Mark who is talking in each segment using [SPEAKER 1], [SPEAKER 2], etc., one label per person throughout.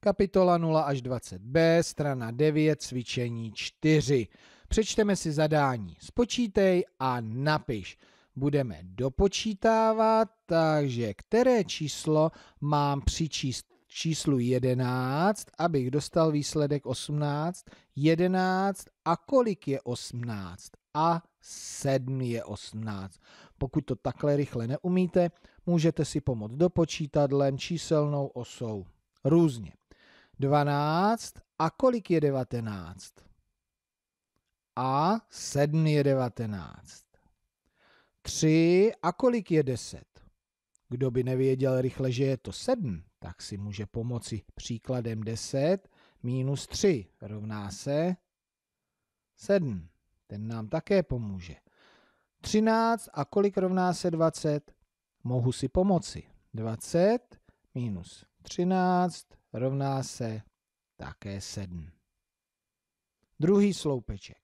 [SPEAKER 1] Kapitola 0 až 20b, strana 9, cvičení 4. Přečteme si zadání. Spočítej a napiš. Budeme dopočítávat, takže které číslo mám přičíst číslu 11, abych dostal výsledek 18, 11 a kolik je 18 a 7 je 18. Pokud to takhle rychle neumíte, můžete si pomoct dopočítadlem, číselnou osou. Různě. 12 a kolik je 19? A 7 je 19. 3 a kolik je 10? Kdo by nevěděl rychle, že je to 7, tak si může pomoci příkladem 10 minus 3 rovná se 7. Ten nám také pomůže. 13 a kolik rovná se 20? Mohu si pomoci. 20 minus 13 rovná se také 7. Druhý sloupeček,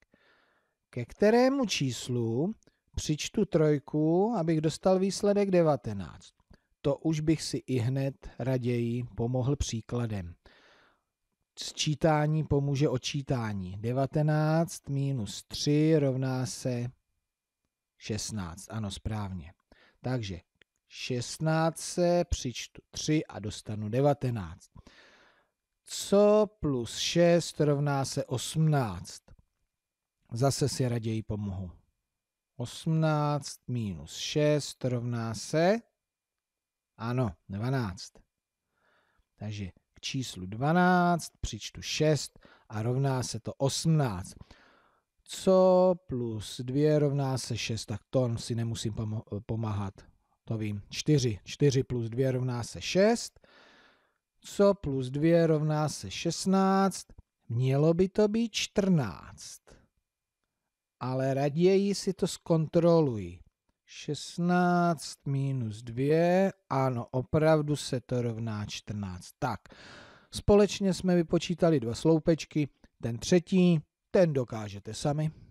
[SPEAKER 1] ke kterému číslu přičtu trojku, abych dostal výsledek 19. To už bych si i hned raději pomohl příkladem. Sčítání pomůže očítání. 19 minus 3 rovná se 16. Ano, správně. Takže 16 přičtu 3 a dostanu 19. Co plus 6 rovná se 18. Zase si raději pomohu. 18 minus 6 rovná se, ano, 12. Takže k číslu 12 přičtu 6 a rovná se to 18 co plus 2 rovná se 6, tak to si nemusím pomáhat. To vím. 4. 4 plus 2 rovná se 6. Co plus 2 rovná se 16. Mělo by to být 14. Ale raději si to zkontroluji. 16 minus 2, ano, opravdu se to rovná 14. Tak, společně jsme vypočítali dva sloupečky, ten třetí, ten dokážete sami.